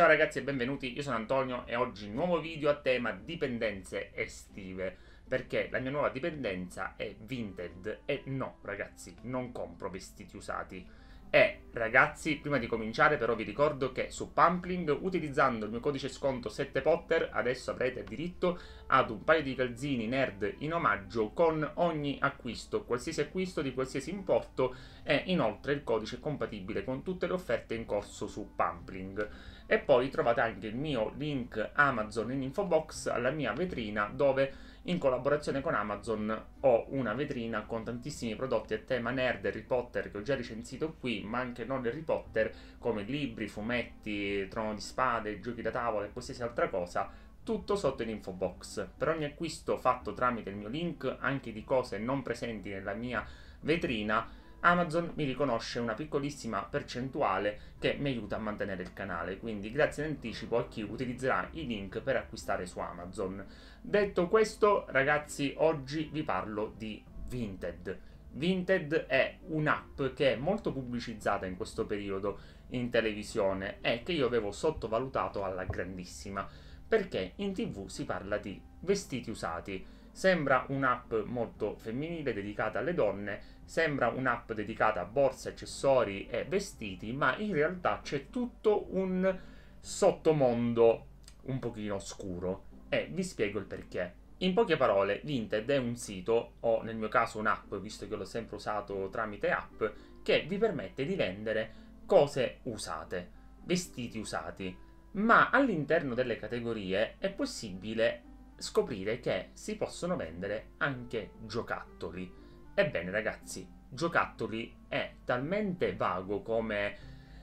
Ciao ragazzi e benvenuti, io sono Antonio e oggi nuovo video a tema dipendenze estive perché la mia nuova dipendenza è vinted e no ragazzi, non compro vestiti usati. E ragazzi, prima di cominciare però vi ricordo che su Pampling utilizzando il mio codice sconto 7potter adesso avrete diritto ad un paio di calzini nerd in omaggio con ogni acquisto, qualsiasi acquisto di qualsiasi importo e inoltre il codice è compatibile con tutte le offerte in corso su Pampling e poi trovate anche il mio link Amazon in info box alla mia vetrina dove in collaborazione con Amazon ho una vetrina con tantissimi prodotti a tema nerd Harry Potter che ho già recensito qui, ma anche non Harry Potter, come libri, fumetti, trono di spade, giochi da tavola e qualsiasi altra cosa, tutto sotto l'info box. Per ogni acquisto fatto tramite il mio link, anche di cose non presenti nella mia vetrina, Amazon mi riconosce una piccolissima percentuale che mi aiuta a mantenere il canale, quindi grazie in anticipo a chi utilizzerà i link per acquistare su Amazon. Detto questo, ragazzi, oggi vi parlo di Vinted. Vinted è un'app che è molto pubblicizzata in questo periodo in televisione e che io avevo sottovalutato alla grandissima, perché in tv si parla di vestiti usati. Sembra un'app molto femminile dedicata alle donne Sembra un'app dedicata a borse, accessori e vestiti, ma in realtà c'è tutto un sottomondo un pochino oscuro e vi spiego il perché. In poche parole, Vinted è un sito, o nel mio caso un'app, visto che l'ho sempre usato tramite app, che vi permette di vendere cose usate, vestiti usati, ma all'interno delle categorie è possibile scoprire che si possono vendere anche giocattoli. Ebbene ragazzi, Giocattoli è talmente vago come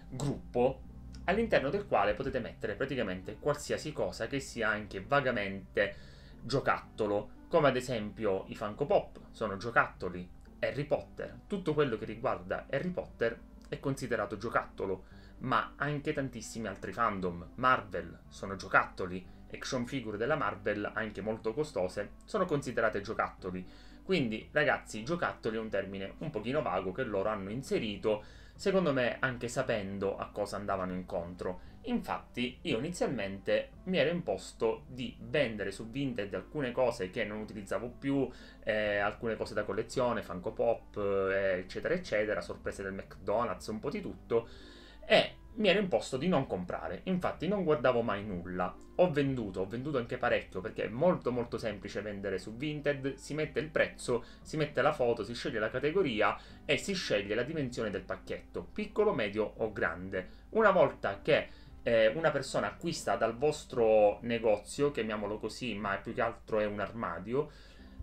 gruppo all'interno del quale potete mettere praticamente qualsiasi cosa che sia anche vagamente giocattolo, come ad esempio i Funko Pop sono giocattoli, Harry Potter, tutto quello che riguarda Harry Potter è considerato giocattolo, ma anche tantissimi altri fandom, Marvel sono giocattoli, action figure della Marvel, anche molto costose, sono considerate giocattoli quindi ragazzi, giocattoli è un termine un pochino vago che loro hanno inserito, secondo me anche sapendo a cosa andavano incontro. Infatti io inizialmente mi ero imposto di vendere su Vinted alcune cose che non utilizzavo più, eh, alcune cose da collezione, Funko Pop, eh, eccetera eccetera, sorprese del McDonald's, un po' di tutto, e mi ero imposto di non comprare, infatti non guardavo mai nulla. Ho venduto, ho venduto anche parecchio perché è molto molto semplice vendere su Vinted, si mette il prezzo, si mette la foto, si sceglie la categoria e si sceglie la dimensione del pacchetto, piccolo, medio o grande. Una volta che eh, una persona acquista dal vostro negozio, chiamiamolo così, ma più che altro è un armadio,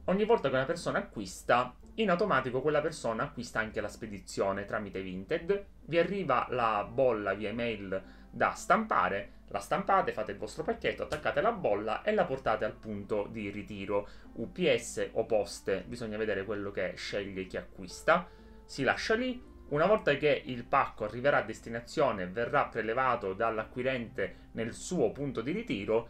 ogni volta che una persona acquista in automatico quella persona acquista anche la spedizione tramite Vinted, vi arriva la bolla via email da stampare, la stampate, fate il vostro pacchetto, attaccate la bolla e la portate al punto di ritiro UPS o poste, bisogna vedere quello che sceglie chi acquista, si lascia lì, una volta che il pacco arriverà a destinazione e verrà prelevato dall'acquirente nel suo punto di ritiro,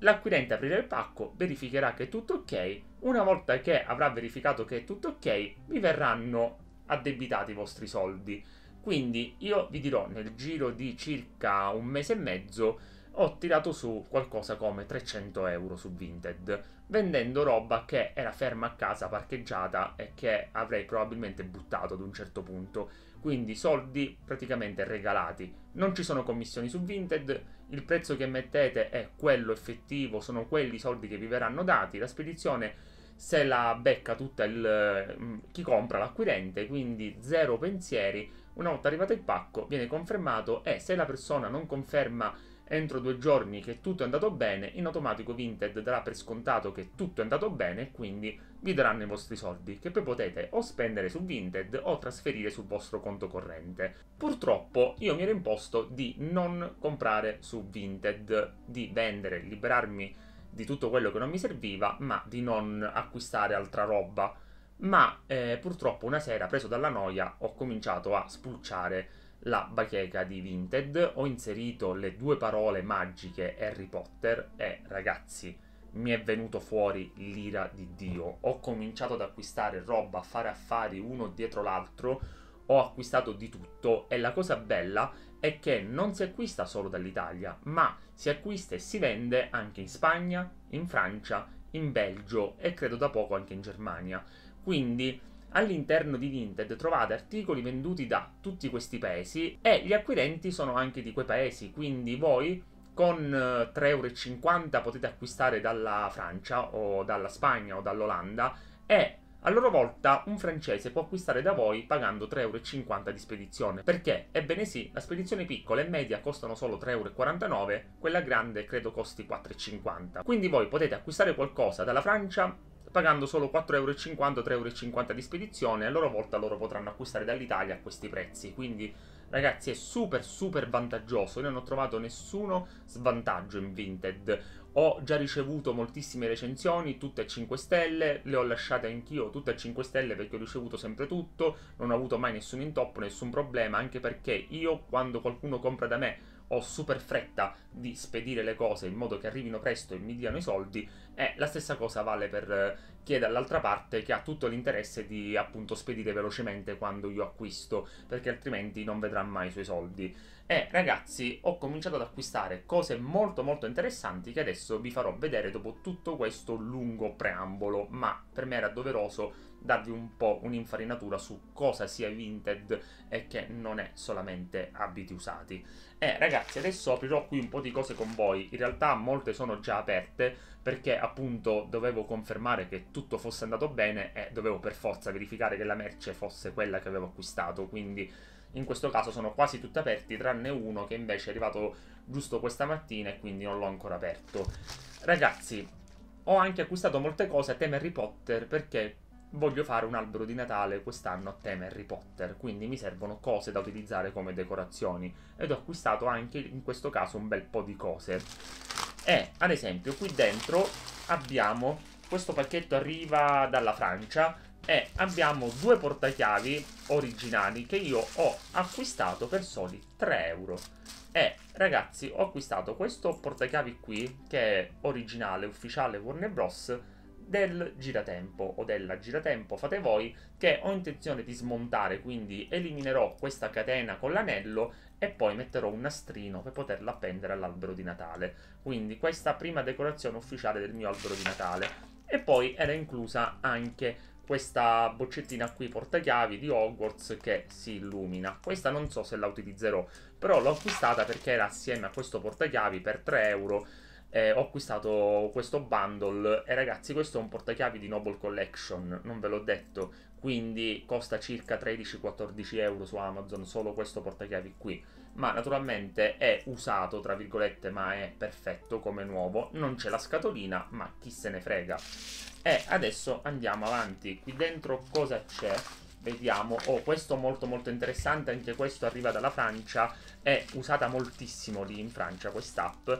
L'acquirente aprirà il pacco, verificherà che è tutto ok. Una volta che avrà verificato che è tutto ok, vi verranno addebitati i vostri soldi. Quindi io vi dirò nel giro di circa un mese e mezzo ho tirato su qualcosa come 300 euro su Vinted, vendendo roba che era ferma a casa, parcheggiata e che avrei probabilmente buttato ad un certo punto quindi soldi praticamente regalati. Non ci sono commissioni su Vinted, il prezzo che mettete è quello effettivo, sono quelli i soldi che vi verranno dati, la spedizione se la becca tutta il, mm, chi compra l'acquirente, quindi zero pensieri, una volta arrivato il pacco viene confermato e se la persona non conferma entro due giorni che tutto è andato bene, in automatico Vinted darà per scontato che tutto è andato bene e quindi vi daranno i vostri soldi, che poi potete o spendere su Vinted o trasferire sul vostro conto corrente. Purtroppo io mi ero imposto di non comprare su Vinted, di vendere, liberarmi di tutto quello che non mi serviva, ma di non acquistare altra roba. Ma eh, purtroppo una sera, preso dalla noia, ho cominciato a spulciare la bacheca di Vinted, ho inserito le due parole magiche Harry Potter e ragazzi, mi è venuto fuori l'ira di Dio. Ho cominciato ad acquistare roba, a fare affari uno dietro l'altro, ho acquistato di tutto e la cosa bella è che non si acquista solo dall'Italia, ma si acquista e si vende anche in Spagna, in Francia, in Belgio e credo da poco anche in Germania. Quindi All'interno di Vinted trovate articoli venduti da tutti questi paesi e gli acquirenti sono anche di quei paesi, quindi voi con 3,50€ eh, potete acquistare dalla Francia o dalla Spagna o dall'Olanda e a loro volta un francese può acquistare da voi pagando 3,50€ di spedizione. Perché? Ebbene sì, la spedizione piccola e media costano solo 3,49€, quella grande credo costi 4,50€. Quindi voi potete acquistare qualcosa dalla Francia pagando solo 4,50€ euro, 3,50 di spedizione, a loro volta loro potranno acquistare dall'Italia a questi prezzi, quindi ragazzi è super super vantaggioso, io non ho trovato nessuno svantaggio in Vinted, ho già ricevuto moltissime recensioni, tutte a 5 stelle, le ho lasciate anch'io tutte a 5 stelle perché ho ricevuto sempre tutto, non ho avuto mai nessun intoppo, nessun problema, anche perché io quando qualcuno compra da me ho super fretta di spedire le cose in modo che arrivino presto e mi diano i soldi e la stessa cosa vale per eh, chi è dall'altra parte che ha tutto l'interesse di appunto spedire velocemente quando io acquisto perché altrimenti non vedrà mai i suoi soldi. E eh, ragazzi, ho cominciato ad acquistare cose molto molto interessanti che adesso vi farò vedere dopo tutto questo lungo preambolo, ma per me era doveroso darvi un po' un'infarinatura su cosa sia Vinted e che non è solamente abiti usati. E eh, ragazzi, adesso aprirò qui un po' di cose con voi. In realtà molte sono già aperte perché appunto dovevo confermare che tutto fosse andato bene e dovevo per forza verificare che la merce fosse quella che avevo acquistato, quindi in questo caso sono quasi tutti aperti, tranne uno che invece è arrivato giusto questa mattina e quindi non l'ho ancora aperto. Ragazzi, ho anche acquistato molte cose a tema Harry Potter perché voglio fare un albero di Natale quest'anno a tema Harry Potter, quindi mi servono cose da utilizzare come decorazioni ed ho acquistato anche in questo caso un bel po' di cose. E ad esempio qui dentro abbiamo questo pacchetto arriva dalla Francia e abbiamo due portachiavi originali che io ho acquistato per soli 3 euro. E ragazzi, ho acquistato questo portachiavi qui, che è originale, ufficiale Warner Bros. del giratempo o della giratempo, fate voi, che ho intenzione di smontare, quindi eliminerò questa catena con l'anello e poi metterò un nastrino per poterla appendere all'albero di Natale. Quindi questa prima decorazione ufficiale del mio albero di Natale. E poi era inclusa anche questa boccettina qui portachiavi di Hogwarts che si illumina. Questa non so se la utilizzerò, però l'ho acquistata perché era assieme a questo portachiavi per 3 euro. Eh, ho acquistato questo bundle e ragazzi questo è un portachiavi di Noble Collection, non ve l'ho detto, quindi costa circa 13-14 euro su Amazon solo questo portachiavi qui ma naturalmente è usato, tra virgolette, ma è perfetto come nuovo. Non c'è la scatolina, ma chi se ne frega. E adesso andiamo avanti. Qui dentro cosa c'è? Vediamo, oh, questo molto molto interessante, anche questo arriva dalla Francia, è usata moltissimo lì in Francia quest'app,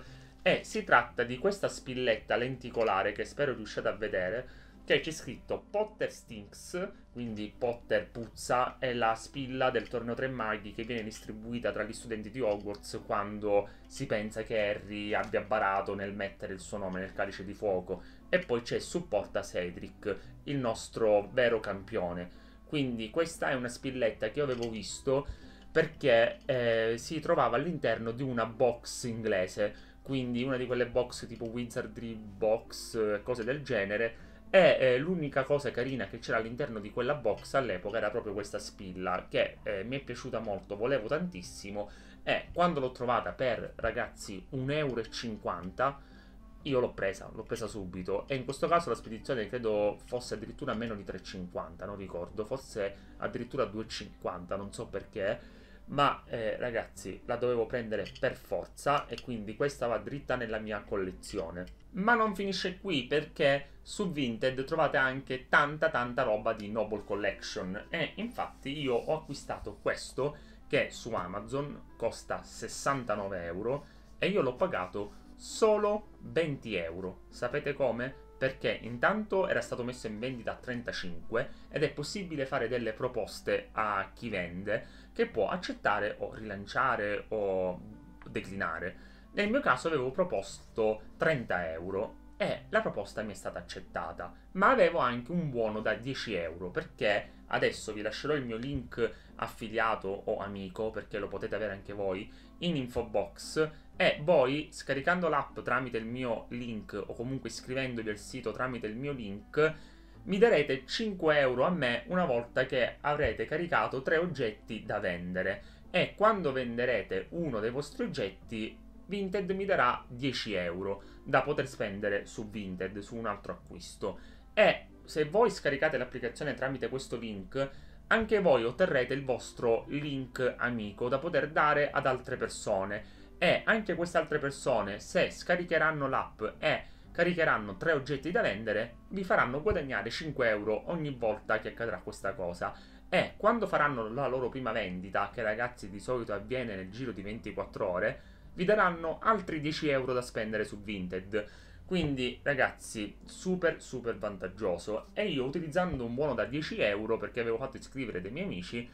e si tratta di questa spilletta lenticolare che spero riusciate a vedere, che cioè, c'è scritto Potter Stinks, quindi Potter puzza, è la spilla del torneo 3 maghi che viene distribuita tra gli studenti di Hogwarts quando si pensa che Harry abbia barato nel mettere il suo nome nel calice di fuoco. E poi c'è Supporta Cedric, il nostro vero campione. Quindi questa è una spilletta che io avevo visto perché eh, si trovava all'interno di una box inglese, quindi una di quelle box tipo Wizardry Box, eh, cose del genere, e eh, l'unica cosa carina che c'era all'interno di quella box all'epoca era proprio questa spilla che eh, mi è piaciuta molto, volevo tantissimo e quando l'ho trovata per ragazzi 1,50 euro io l'ho presa, l'ho presa subito e in questo caso la spedizione credo fosse addirittura meno di 3,50, non ricordo, forse addirittura 2,50, non so perché, ma eh, ragazzi la dovevo prendere per forza e quindi questa va dritta nella mia collezione. Ma non finisce qui perché su Vinted trovate anche tanta tanta roba di Noble Collection e infatti io ho acquistato questo che su Amazon costa 69 euro e io l'ho pagato solo 20 euro. Sapete come? Perché intanto era stato messo in vendita a 35 ed è possibile fare delle proposte a chi vende che può accettare o rilanciare o declinare. Nel mio caso avevo proposto 30 euro e la proposta mi è stata accettata, ma avevo anche un buono da 10 euro perché adesso vi lascerò il mio link affiliato o amico perché lo potete avere anche voi in info box e voi scaricando l'app tramite il mio link o comunque iscrivendovi al sito tramite il mio link mi darete 5 euro a me una volta che avrete caricato 3 oggetti da vendere e quando venderete uno dei vostri oggetti Vinted mi darà 10 euro da poter spendere su Vinted, su un altro acquisto. E se voi scaricate l'applicazione tramite questo link, anche voi otterrete il vostro link amico da poter dare ad altre persone. E anche queste altre persone, se scaricheranno l'app e caricheranno tre oggetti da vendere, vi faranno guadagnare 5 euro ogni volta che accadrà questa cosa. E quando faranno la loro prima vendita, che ragazzi di solito avviene nel giro di 24 ore, vi daranno altri 10 euro da spendere su Vinted. Quindi ragazzi, super super vantaggioso. E io utilizzando un buono da 10 euro, perché avevo fatto iscrivere dei miei amici,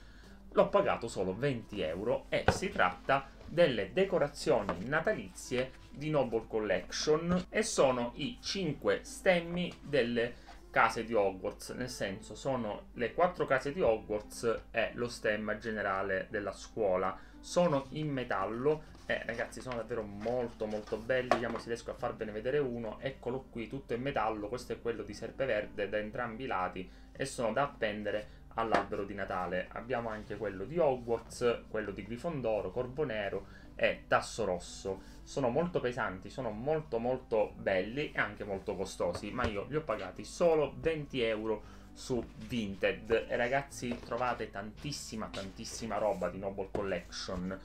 l'ho pagato solo 20 euro e si tratta delle decorazioni natalizie di Noble Collection e sono i 5 stemmi delle case di Hogwarts, nel senso sono le 4 case di Hogwarts e lo stemma generale della scuola sono in metallo eh, ragazzi sono davvero molto molto belli vediamo se riesco a farvene vedere uno eccolo qui tutto in metallo questo è quello di serpeverde da entrambi i lati e sono da appendere all'albero di Natale abbiamo anche quello di Hogwarts quello di Grifondoro, Corvo Nero e Tasso Rosso sono molto pesanti sono molto molto belli e anche molto costosi ma io li ho pagati solo 20 euro su Vinted e ragazzi trovate tantissima tantissima roba di Noble Collection.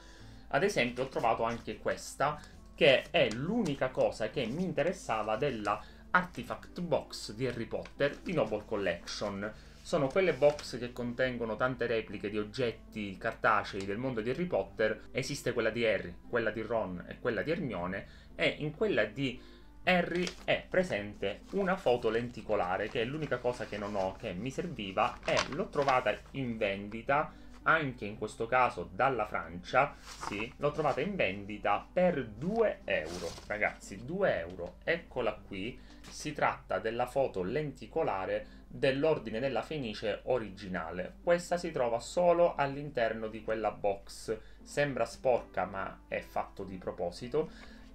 Ad esempio ho trovato anche questa che è l'unica cosa che mi interessava della Artifact Box di Harry Potter di Noble Collection. Sono quelle box che contengono tante repliche di oggetti cartacei del mondo di Harry Potter. Esiste quella di Harry, quella di Ron e quella di Hermione e in quella di Harry è presente una foto lenticolare che è l'unica cosa che non ho che mi serviva e l'ho trovata in vendita anche in questo caso dalla Francia, sì, l'ho trovata in vendita per 2 euro, ragazzi, 2 euro, eccola qui, si tratta della foto lenticolare dell'ordine della Fenice originale, questa si trova solo all'interno di quella box, sembra sporca ma è fatto di proposito,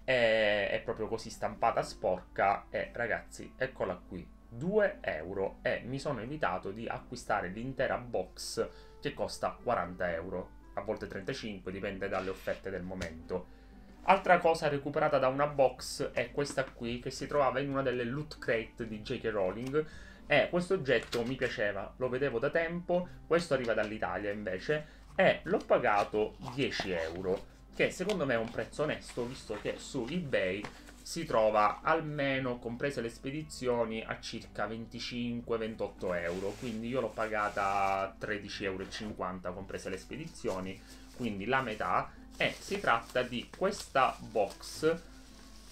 è, è proprio così stampata sporca e ragazzi eccola qui 2 euro e mi sono evitato di acquistare l'intera box che costa 40 euro a volte 35 dipende dalle offerte del momento Altra cosa recuperata da una box è questa qui che si trovava in una delle loot crate di J.K. Rowling e questo oggetto mi piaceva, lo vedevo da tempo, questo arriva dall'Italia invece e l'ho pagato 10 euro che secondo me è un prezzo onesto, visto che su eBay si trova almeno, comprese le spedizioni, a circa 25-28 euro. Quindi io l'ho pagata 13,50 euro, comprese le spedizioni, quindi la metà. E si tratta di questa box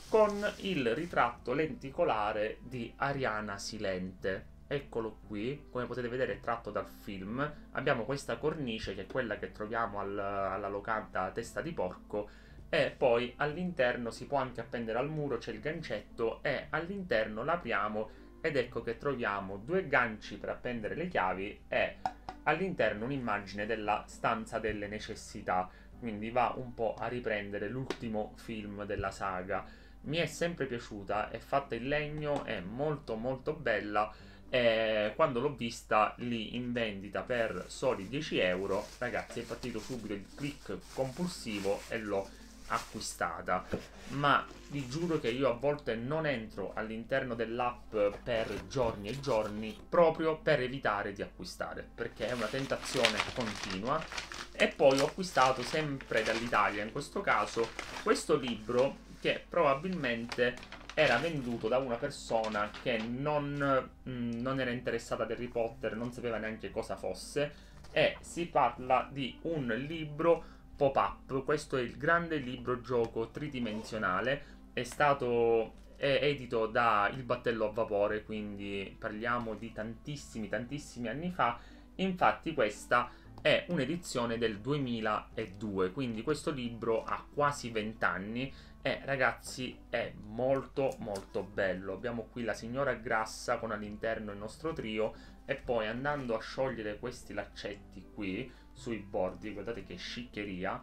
con il ritratto lenticolare di Ariana Silente. Eccolo qui, come potete vedere è tratto dal film, abbiamo questa cornice che è quella che troviamo al, alla locanda Testa di Porco e poi all'interno si può anche appendere al muro, c'è il gancetto e all'interno l'apriamo ed ecco che troviamo due ganci per appendere le chiavi e all'interno un'immagine della stanza delle necessità, quindi va un po' a riprendere l'ultimo film della saga. Mi è sempre piaciuta, è fatta in legno, è molto molto bella eh, quando l'ho vista lì in vendita per soli 10 euro, ragazzi, è partito subito il click compulsivo e l'ho acquistata. Ma vi giuro che io a volte non entro all'interno dell'app per giorni e giorni proprio per evitare di acquistare, perché è una tentazione continua. E poi ho acquistato sempre dall'Italia, in questo caso, questo libro che probabilmente era venduto da una persona che non, mm, non era interessata ad Harry Potter, non sapeva neanche cosa fosse, e si parla di un libro pop-up, questo è il grande libro gioco tridimensionale, è stato è edito da Il battello a vapore, quindi parliamo di tantissimi, tantissimi anni fa, infatti questa è un'edizione del 2002, quindi questo libro ha quasi 20 anni e eh, ragazzi è molto molto bello abbiamo qui la signora grassa con all'interno il nostro trio e poi andando a sciogliere questi laccetti qui sui bordi guardate che sciccheria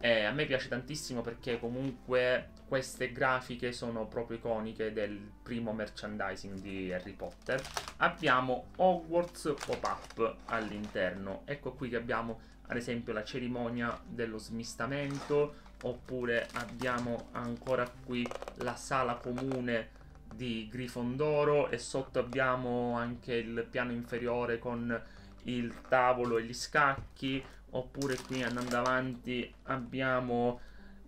eh, a me piace tantissimo perché comunque queste grafiche sono proprio iconiche del primo merchandising di Harry Potter. Abbiamo Hogwarts pop-up all'interno. Ecco qui che abbiamo ad esempio la cerimonia dello smistamento, oppure abbiamo ancora qui la sala comune di Grifondoro e sotto abbiamo anche il piano inferiore con il tavolo e gli scacchi oppure qui andando avanti abbiamo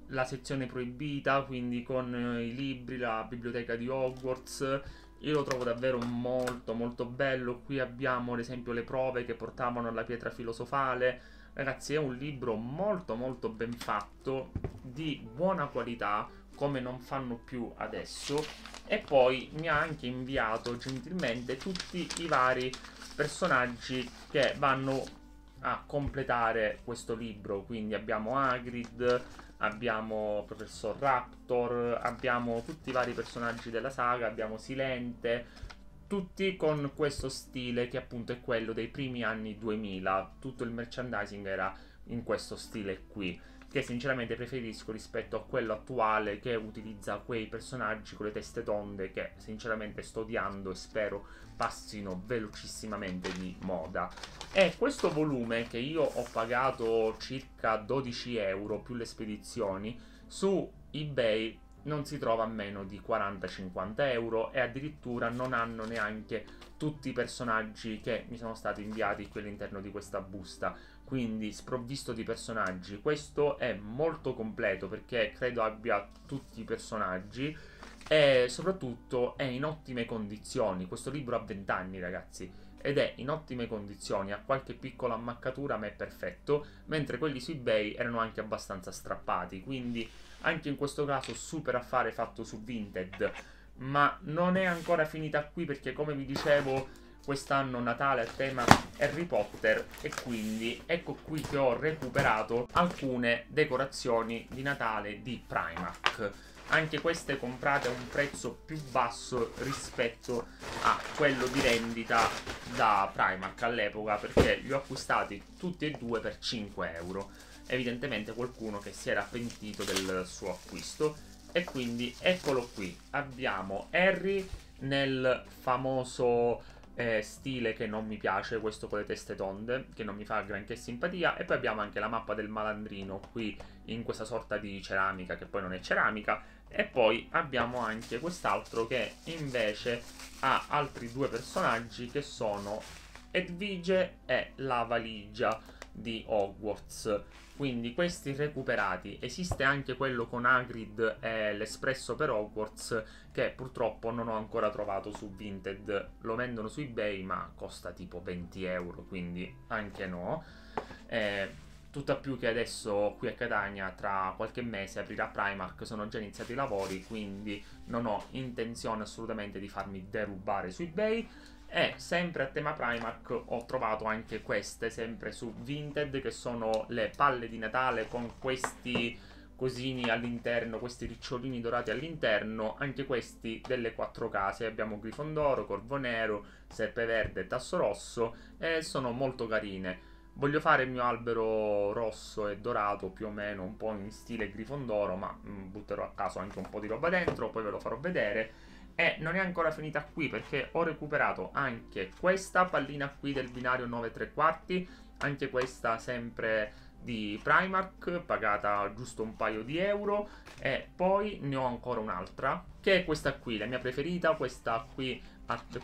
la sezione proibita quindi con eh, i libri, la biblioteca di Hogwarts io lo trovo davvero molto molto bello qui abbiamo ad esempio le prove che portavano alla pietra filosofale Ragazzi, è un libro molto molto ben fatto, di buona qualità, come non fanno più adesso. E poi mi ha anche inviato gentilmente tutti i vari personaggi che vanno a completare questo libro. Quindi abbiamo Agrid, abbiamo Professor Raptor, abbiamo tutti i vari personaggi della saga, abbiamo Silente tutti con questo stile che appunto è quello dei primi anni 2000, tutto il merchandising era in questo stile qui, che sinceramente preferisco rispetto a quello attuale che utilizza quei personaggi con le teste tonde che sinceramente sto odiando e spero passino velocissimamente di moda. E questo volume che io ho pagato circa 12 euro più le spedizioni su eBay non si trova a meno di 40-50 euro e addirittura non hanno neanche tutti i personaggi che mi sono stati inviati qui all'interno di questa busta quindi sprovvisto di personaggi questo è molto completo perché credo abbia tutti i personaggi e soprattutto è in ottime condizioni questo libro ha 20 anni ragazzi ed è in ottime condizioni, ha qualche piccola ammaccatura ma è perfetto, mentre quelli su eBay erano anche abbastanza strappati, quindi anche in questo caso super affare fatto su Vinted, ma non è ancora finita qui perché come vi dicevo quest'anno Natale a tema Harry Potter e quindi ecco qui che ho recuperato alcune decorazioni di Natale di Primark anche queste comprate a un prezzo più basso rispetto a quello di rendita da Primark all'epoca perché li ho acquistati tutti e due per 5 euro evidentemente qualcuno che si era pentito del suo acquisto e quindi eccolo qui abbiamo Harry nel famoso eh, stile che non mi piace questo con le teste tonde che non mi fa granché simpatia e poi abbiamo anche la mappa del malandrino qui in questa sorta di ceramica che poi non è ceramica e poi abbiamo anche quest'altro che invece ha altri due personaggi che sono Edvige e la valigia di Hogwarts. Quindi questi recuperati. Esiste anche quello con Agrid e l'espresso per Hogwarts che purtroppo non ho ancora trovato su Vinted. Lo vendono su eBay ma costa tipo 20 euro, quindi anche no. Eh, Tutta più che adesso qui a Catania tra qualche mese aprirà Primark, sono già iniziati i lavori, quindi non ho intenzione assolutamente di farmi derubare su eBay. E sempre a tema Primark ho trovato anche queste, sempre su Vinted, che sono le palle di Natale con questi cosini all'interno, questi ricciolini dorati all'interno, anche questi delle quattro case. Abbiamo Grifondoro, Corvo Nero, Serpe Verde e Tasso Rosso e sono molto carine. Voglio fare il mio albero rosso e dorato, più o meno un po' in stile Grifondoro, ma mh, mm, butterò a caso anche un po' di roba dentro, poi ve lo farò vedere. E non è ancora finita qui perché ho recuperato anche questa pallina qui del binario 9 3 quarti, anche questa sempre di Primark pagata giusto un paio di euro e poi ne ho ancora un'altra che è questa qui, la mia preferita, questa qui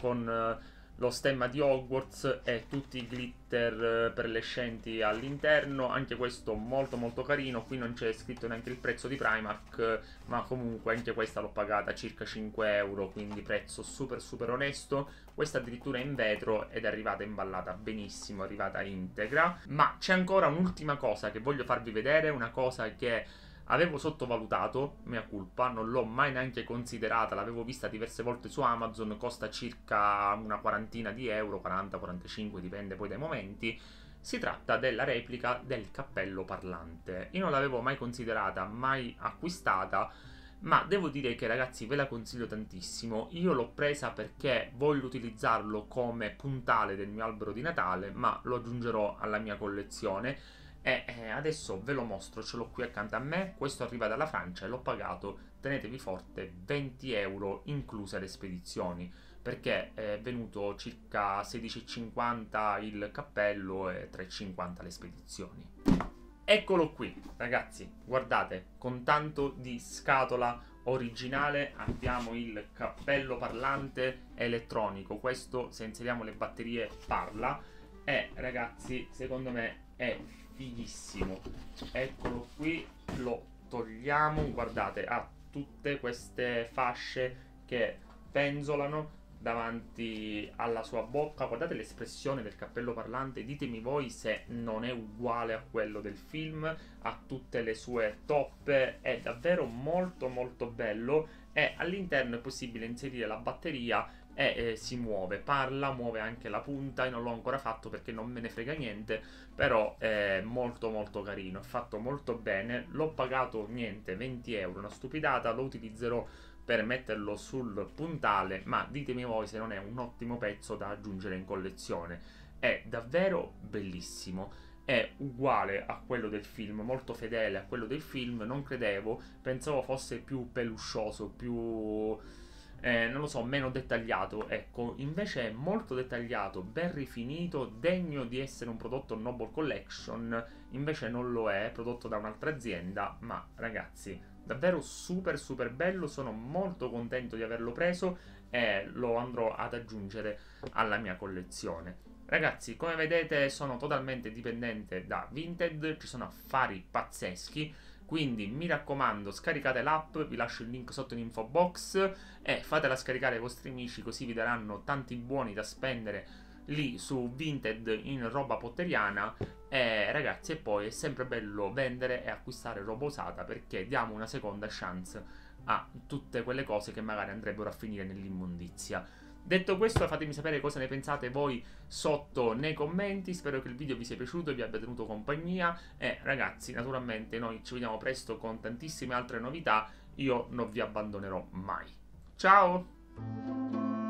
con eh, lo stemma di Hogwarts e tutti i glitter eh, perlescenti all'interno, anche questo molto molto carino, qui non c'è scritto neanche il prezzo di Primark, ma comunque anche questa l'ho pagata circa 5 euro, quindi prezzo super super onesto, questa addirittura è in vetro ed è arrivata imballata benissimo, è arrivata integra, ma c'è ancora un'ultima cosa che voglio farvi vedere, una cosa che Avevo sottovalutato, mia colpa, non l'ho mai neanche considerata, l'avevo vista diverse volte su Amazon, costa circa una quarantina di euro, 40-45, dipende poi dai momenti. Si tratta della replica del cappello parlante. Io non l'avevo mai considerata, mai acquistata, ma devo dire che ragazzi ve la consiglio tantissimo. Io l'ho presa perché voglio utilizzarlo come puntale del mio albero di Natale, ma lo aggiungerò alla mia collezione e eh, adesso ve lo mostro, ce l'ho qui accanto a me, questo arriva dalla Francia e l'ho pagato, tenetevi forte, 20 euro incluse le spedizioni, perché è venuto circa 16,50 il cappello e 3,50 le spedizioni. Eccolo qui, ragazzi, guardate, con tanto di scatola originale abbiamo il cappello parlante elettronico, questo se inseriamo le batterie parla, e eh, ragazzi, secondo me è fighissimo. Eccolo qui, lo togliamo. Guardate, ha tutte queste fasce che penzolano davanti alla sua bocca. Guardate l'espressione del cappello parlante, ditemi voi se non è uguale a quello del film, Ha tutte le sue toppe, è davvero molto molto bello e all'interno è possibile inserire la batteria e eh, si muove, parla, muove anche la punta e non l'ho ancora fatto perché non me ne frega niente, però è molto molto carino, è fatto molto bene, l'ho pagato niente, 20 euro, una stupidata, lo utilizzerò per metterlo sul puntale, ma ditemi voi se non è un ottimo pezzo da aggiungere in collezione. È davvero bellissimo è uguale a quello del film, molto fedele a quello del film, non credevo, pensavo fosse più peluscioso, più eh, non lo so, meno dettagliato. Ecco, invece è molto dettagliato, ben rifinito, degno di essere un prodotto Noble Collection. Invece non lo è, prodotto da un'altra azienda. Ma ragazzi, davvero super super bello. Sono molto contento di averlo preso e lo andrò ad aggiungere alla mia collezione. Ragazzi, come vedete sono totalmente dipendente da Vinted, ci sono affari pazzeschi quindi mi raccomando, scaricate l'app, vi lascio il link sotto in info box e fatela scaricare ai vostri amici così vi daranno tanti buoni da spendere lì su Vinted in roba potteriana e ragazzi e poi è sempre bello vendere e acquistare roba usata perché diamo una seconda chance a tutte quelle cose che magari andrebbero a finire nell'immondizia. Detto questo, fatemi sapere cosa ne pensate voi sotto nei commenti. Spero che il video vi sia piaciuto e vi abbia tenuto compagnia. E ragazzi, naturalmente noi ci vediamo presto con tantissime altre novità. Io non vi abbandonerò mai. Ciao!